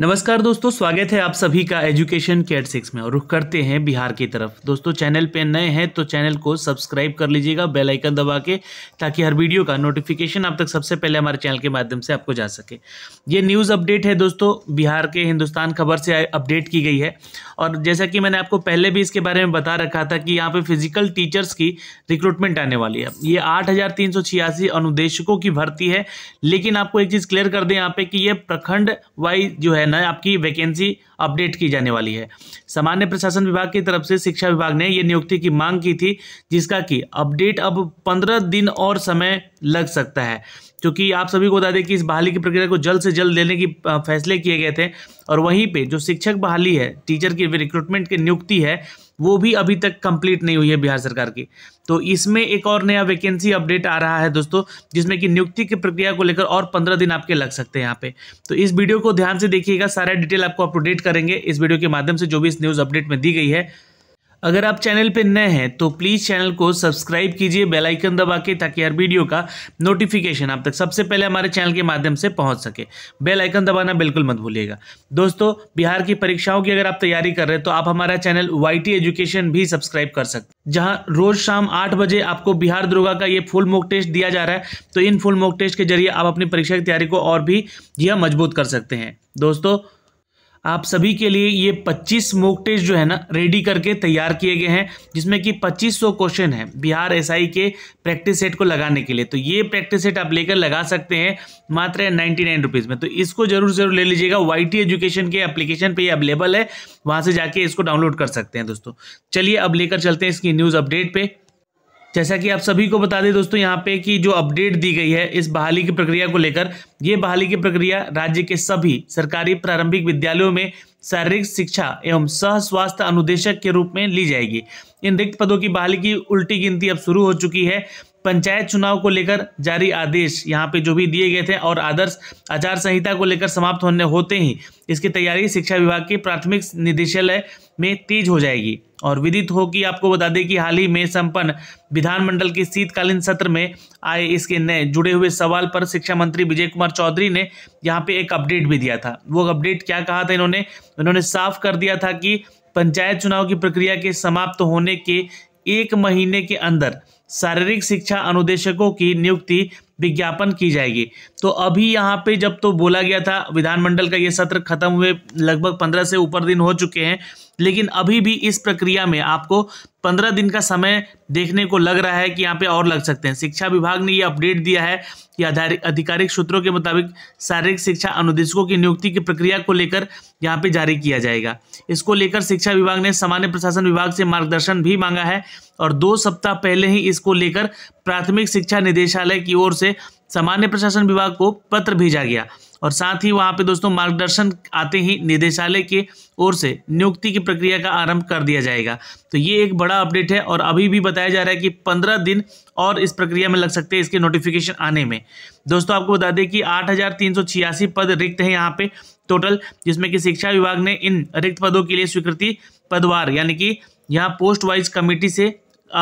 नमस्कार दोस्तों स्वागत है आप सभी का एजुकेशन कैट सिक्स में और रुख करते हैं बिहार की तरफ दोस्तों चैनल पे नए हैं तो चैनल को सब्सक्राइब कर लीजिएगा बेल आइकन दबा के ताकि हर वीडियो का नोटिफिकेशन आप तक सबसे पहले हमारे चैनल के माध्यम से आपको जा सके ये न्यूज़ अपडेट है दोस्तों बिहार के हिंदुस्तान खबर से अपडेट की गई है और जैसा कि मैंने आपको पहले भी इसके बारे में बता रखा था कि यहाँ पर फिजिकल टीचर्स की रिक्रूटमेंट आने वाली है ये आठ अनुदेशकों की भर्ती है लेकिन आपको एक चीज़ क्लियर कर दें यहाँ पे कि ये प्रखंड वाइज जो है है आपकी वैकेंसी अपडेट की जाने वाली है सामान्य प्रशासन विभाग की तरफ से शिक्षा विभाग ने ये नियुक्ति की मांग की थी जिसका कि अपडेट अब पंद्रह दिन और समय लग सकता है क्योंकि आप सभी को बता दें कि इस बहाली की प्रक्रिया को जल्द से जल्द देने की फैसले किए गए थे और वहीं पे जो शिक्षक बहाली है टीचर की रिक्रूटमेंट की नियुक्ति है वो भी अभी तक कंप्लीट नहीं हुई है बिहार सरकार की तो इसमें एक और नया वैकेंसी अपडेट आ रहा है दोस्तों जिसमें कि नियुक्ति की प्रक्रिया को लेकर और पंद्रह दिन आपके लग सकते हैं यहाँ पे तो इस वीडियो को ध्यान से देखिएगा सारा डिटेल आपको अपडेट करेंगे इस वीडियो के माध्यम से जो भी इस न्यूज़ अपडेट में दी गई है अगर आप चैनल पर नए हैं तो प्लीज़ चैनल को सब्सक्राइब कीजिए बेल आइकन दबा के ताकि हर वीडियो का नोटिफिकेशन आप तक सबसे पहले हमारे चैनल के माध्यम से पहुंच सके बेल आइकन दबाना बिल्कुल मत भूलिएगा दोस्तों बिहार की परीक्षाओं की अगर आप तैयारी कर रहे हैं तो आप हमारा चैनल वाई एजुकेशन भी सब्सक्राइब कर सकते जहाँ रोज शाम आठ बजे आपको बिहार दुर्गा का ये फुल मोक टेस्ट दिया जा रहा है तो इन फुल मोक टेस्ट के जरिए आप अपनी परीक्षा की तैयारी को और भी यह मजबूत कर सकते हैं दोस्तों आप सभी के लिए ये 25 मोक टेस्ट जो है ना रेडी करके तैयार किए गए हैं जिसमें कि 2500 क्वेश्चन हैं बिहार एसआई के प्रैक्टिस सेट को लगाने के लिए तो ये प्रैक्टिस सेट आप लेकर लगा सकते हैं मात्र नाइन्टी नाइन रुपीज़ में तो इसको जरूर जरूर ले लीजिएगा वाई एजुकेशन के एप्लीकेशन पर अवेलेबल है वहाँ से जाके इसको डाउनलोड कर सकते हैं दोस्तों चलिए अब लेकर चलते हैं इसकी न्यूज़ अपडेट पर जैसा कि आप सभी को बता दें दोस्तों यहाँ पे कि जो अपडेट दी गई है इस बहाली की प्रक्रिया को लेकर ये बहाली की प्रक्रिया राज्य के सभी सरकारी प्रारंभिक विद्यालयों में शारीरिक शिक्षा एवं सह स्वास्थ्य अनुदेशक के रूप में ली जाएगी इन रिक्त पदों की बहाली की उल्टी गिनती अब शुरू हो चुकी है पंचायत चुनाव को लेकर जारी आदेश यहाँ पे जो भी दिए गए थे और आदर्श आचार संहिता को लेकर समाप्त होने होते ही इसकी तैयारी शिक्षा विभाग के प्राथमिक निदेशालय में तेज हो जाएगी और विदित हो कि आपको बता दें कि हाल ही में संपन्न विधानमंडल के शीतकालीन सत्र में आए इसके नए जुड़े हुए सवाल पर शिक्षा मंत्री विजय कुमार चौधरी ने यहाँ पे एक अपडेट भी दिया था वो अपडेट क्या कहा था इन्होंने इन्होंने साफ कर दिया था कि पंचायत चुनाव की प्रक्रिया के समाप्त होने के एक महीने के अंदर शारीरिक शिक्षा अनुदेशकों की नियुक्ति विज्ञापन की जाएगी तो अभी यहाँ पे जब तो बोला गया था विधानमंडल का ये सत्र खत्म हुए लगभग पंद्रह से ऊपर दिन हो चुके हैं लेकिन अभी भी इस प्रक्रिया में आपको पंद्रह दिन का समय देखने को लग रहा है कि यहाँ पे और लग सकते हैं शिक्षा विभाग ने ये अपडेट दिया है कि आधिकारिक सूत्रों के मुताबिक शारीरिक शिक्षा अनुदेशकों की नियुक्ति की प्रक्रिया को लेकर यहाँ पे जारी किया जाएगा इसको लेकर शिक्षा विभाग ने सामान्य प्रशासन विभाग से मार्गदर्शन भी मांगा है और दो सप्ताह पहले ही इसको लेकर प्राथमिक शिक्षा निदेशालय की ओर से सामान्य प्रशासन विभाग को पत्र भेजा गया और साथ ही वहाँ पे दोस्तों मार्गदर्शन आते ही निदेशालय के ओर से नियुक्ति की प्रक्रिया का आरंभ कर दिया जाएगा तो ये एक बड़ा अपडेट है और अभी भी बताया जा रहा है कि पंद्रह दिन और इस प्रक्रिया में लग सकते हैं इसके नोटिफिकेशन आने में दोस्तों आपको बता दें कि आठ पद रिक्त हैं यहाँ पे टोटल जिसमें कि शिक्षा विभाग ने इन रिक्त पदों के लिए स्वीकृति पदवार यानी कि यहाँ पोस्ट वाइज कमेटी से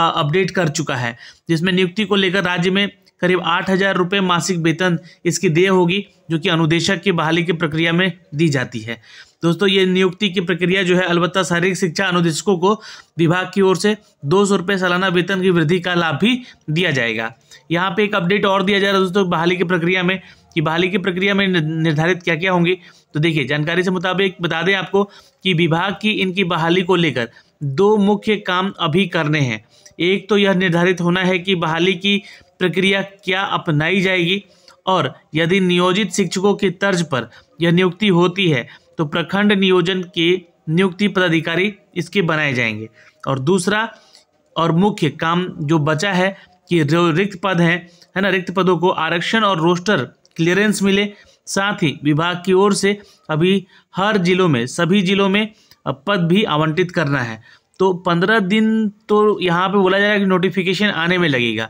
अपडेट कर चुका है जिसमें नियुक्ति को लेकर राज्य में करीब आठ हज़ार रुपये मासिक वेतन इसकी देय होगी जो कि अनुदेशक की बहाली की प्रक्रिया में दी जाती है दोस्तों ये नियुक्ति की प्रक्रिया जो है अलबत्त शारीरिक शिक्षा अनुदेशकों को विभाग की ओर से दो सौ रुपये सालाना वेतन की वृद्धि का लाभ भी दिया जाएगा यहाँ पे एक अपडेट और दिया जा रहा है दोस्तों बहाली की प्रक्रिया में कि बहाली की प्रक्रिया में निर्धारित क्या क्या होंगी तो देखिए जानकारी से मुताबिक बता दें आपको कि विभाग की इनकी बहाली को लेकर दो मुख्य काम अभी करने हैं एक तो यह निर्धारित होना है कि बहाली की प्रक्रिया क्या अपनाई जाएगी और यदि नियोजित शिक्षकों की तर्ज पर यह नियुक्ति होती है तो प्रखंड नियोजन के नियुक्ति पदाधिकारी इसके बनाए जाएंगे और दूसरा और मुख्य काम जो बचा है कि जो रिक्त पद हैं है ना रिक्त पदों को आरक्षण और रोस्टर क्लियरेंस मिले साथ ही विभाग की ओर से अभी हर जिलों में सभी जिलों में पद भी आवंटित करना है तो पंद्रह दिन तो यहाँ पे बोला जाएगा कि नोटिफिकेशन आने में लगेगा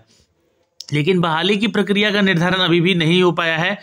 लेकिन बहाली की प्रक्रिया का निर्धारण अभी भी नहीं हो पाया है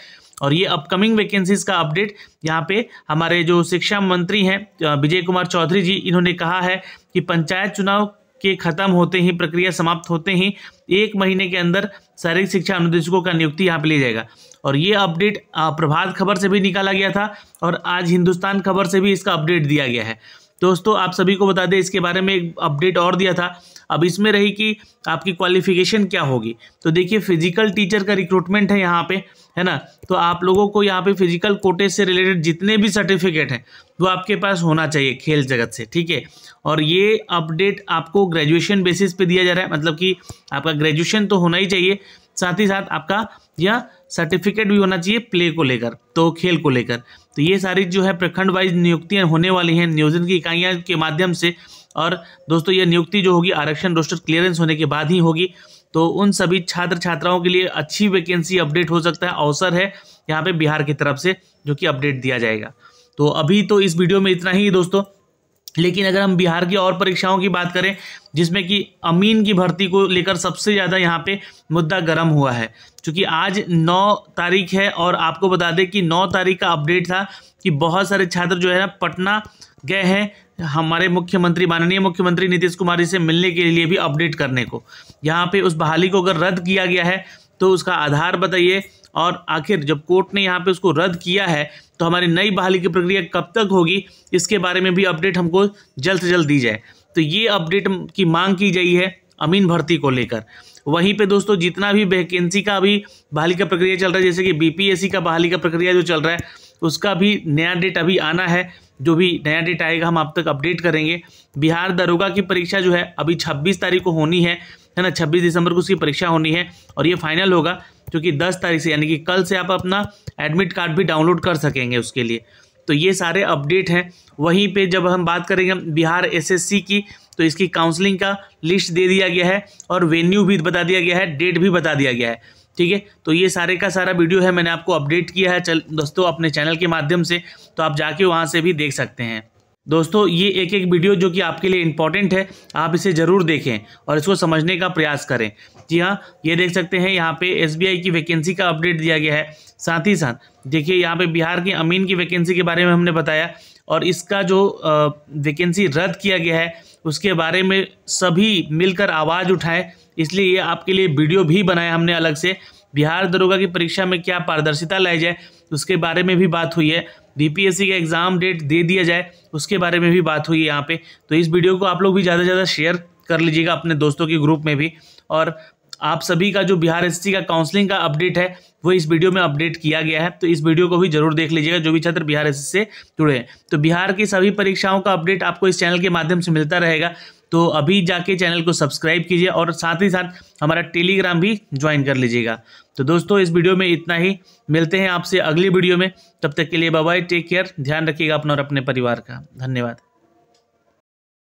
और ये अपकमिंग वैकेंसीज का अपडेट यहाँ पे हमारे जो शिक्षा मंत्री हैं विजय कुमार चौधरी जी इन्होंने कहा है कि पंचायत चुनाव के खत्म होते ही प्रक्रिया समाप्त होते ही एक महीने के अंदर शारीरिक शिक्षा अनुदेशकों का नियुक्ति यहाँ पे ले जाएगा और ये अपडेट प्रभात खबर से भी निकाला गया था और आज हिंदुस्तान खबर से भी इसका अपडेट दिया गया है दोस्तों आप सभी को बता दें इसके बारे में एक अपडेट और दिया था अब इसमें रही कि आपकी क्वालिफिकेशन क्या होगी तो देखिए फिजिकल टीचर का रिक्रूटमेंट है यहाँ पे है ना तो आप लोगों को यहाँ पे फिजिकल कोटे से रिलेटेड जितने भी सर्टिफिकेट हैं वो आपके पास होना चाहिए खेल जगत से ठीक है और ये अपडेट आपको ग्रेजुएशन बेसिस पे दिया जा रहा है मतलब कि आपका ग्रेजुएशन तो होना ही चाहिए साथ ही साथ आपका यह सर्टिफिकेट भी होना चाहिए प्ले को लेकर तो खेल को लेकर तो ये सारी जो है प्रखंड वाइज नियुक्तियाँ होने वाली हैं नियोजन की इकाइयाँ के माध्यम से और दोस्तों ये नियुक्ति जो होगी आरक्षण रोस्टर क्लियरेंस होने के बाद ही होगी तो उन सभी छात्र छात्राओं के लिए अच्छी वैकेंसी अपडेट हो सकता है अवसर है यहाँ पे बिहार की तरफ से जो कि अपडेट दिया जाएगा तो अभी तो इस वीडियो में इतना ही दोस्तों लेकिन अगर हम बिहार की और परीक्षाओं की बात करें जिसमें कि अमीन की भर्ती को लेकर सबसे ज़्यादा यहाँ पे मुद्दा गर्म हुआ है क्योंकि आज 9 तारीख है और आपको बता दें कि 9 तारीख का अपडेट था कि बहुत सारे छात्र जो है ना पटना गए हैं हमारे मुख्यमंत्री माननीय मुख्यमंत्री नीतीश कुमार जी से मिलने के लिए भी अपडेट करने को यहाँ पे उस बहाली को अगर रद्द किया गया है तो उसका आधार बताइए और आखिर जब कोर्ट ने यहाँ पे उसको रद्द किया है तो हमारी नई बहाली की प्रक्रिया कब तक होगी इसके बारे में भी अपडेट हमको जल्द से जल्द दी जाए तो ये अपडेट की मांग की गई है अमीन भर्ती को लेकर वहीं पे दोस्तों जितना भी वैकेंसी का अभी बहाली का प्रक्रिया चल रहा है जैसे कि बीपीएससी का बहाली का प्रक्रिया जो चल रहा है उसका भी नया डेट अभी आना है जो भी नया डेट आएगा हम आप तक अपडेट करेंगे बिहार दरोगा की परीक्षा जो है अभी 26 तारीख को होनी है है ना छब्बीस दिसंबर को उसकी परीक्षा होनी है और ये फाइनल होगा क्योंकि दस तारीख से यानी कि कल से आप अपना एडमिट कार्ड भी डाउनलोड कर सकेंगे उसके लिए तो ये सारे अपडेट हैं वहीं पे जब हम बात करेंगे बिहार एसएससी की तो इसकी काउंसलिंग का लिस्ट दे दिया गया है और वेन्यू भी बता दिया गया है डेट भी बता दिया गया है ठीक है तो ये सारे का सारा वीडियो है मैंने आपको अपडेट किया है चल दोस्तों अपने चैनल के माध्यम से तो आप जाके वहाँ से भी देख सकते हैं दोस्तों ये एक एक वीडियो जो कि आपके लिए इम्पॉर्टेंट है आप इसे ज़रूर देखें और इसको समझने का प्रयास करें जी हाँ ये देख सकते हैं यहाँ पे एसबीआई की वैकेंसी का अपडेट दिया गया है साथ ही साथ देखिए यहाँ पे बिहार के अमीन की वैकेंसी के बारे में हमने बताया और इसका जो वैकेंसी रद्द किया गया है उसके बारे में सभी मिलकर आवाज़ उठाएं इसलिए ये आपके लिए वीडियो भी बनाया हमने अलग से बिहार दरोगा की परीक्षा में क्या पारदर्शिता लाई जाए उसके बारे में भी बात हुई है डीपीएससी का एग्ज़ाम डेट दे दिया जाए उसके बारे में भी बात हुई यहाँ पे तो इस वीडियो को आप लोग भी ज़्यादा से ज़्यादा शेयर कर लीजिएगा अपने दोस्तों के ग्रुप में भी और आप सभी का जो बिहार एस का काउंसलिंग का अपडेट है वो इस वीडियो में अपडेट किया गया है तो इस वीडियो को भी जरूर देख लीजिएगा जो भी छात्र बिहार एस से जुड़े हैं तो बिहार की सभी परीक्षाओं का अपडेट आपको इस चैनल के माध्यम से मिलता रहेगा तो अभी जाके चैनल को सब्सक्राइब कीजिए और साथ ही साथ हमारा टेलीग्राम भी ज्वाइन कर लीजिएगा तो दोस्तों इस वीडियो में इतना ही मिलते हैं आपसे अगली वीडियो में तब तक के लिए बाय टेक केयर ध्यान रखिएगा अपना और अपने परिवार का धन्यवाद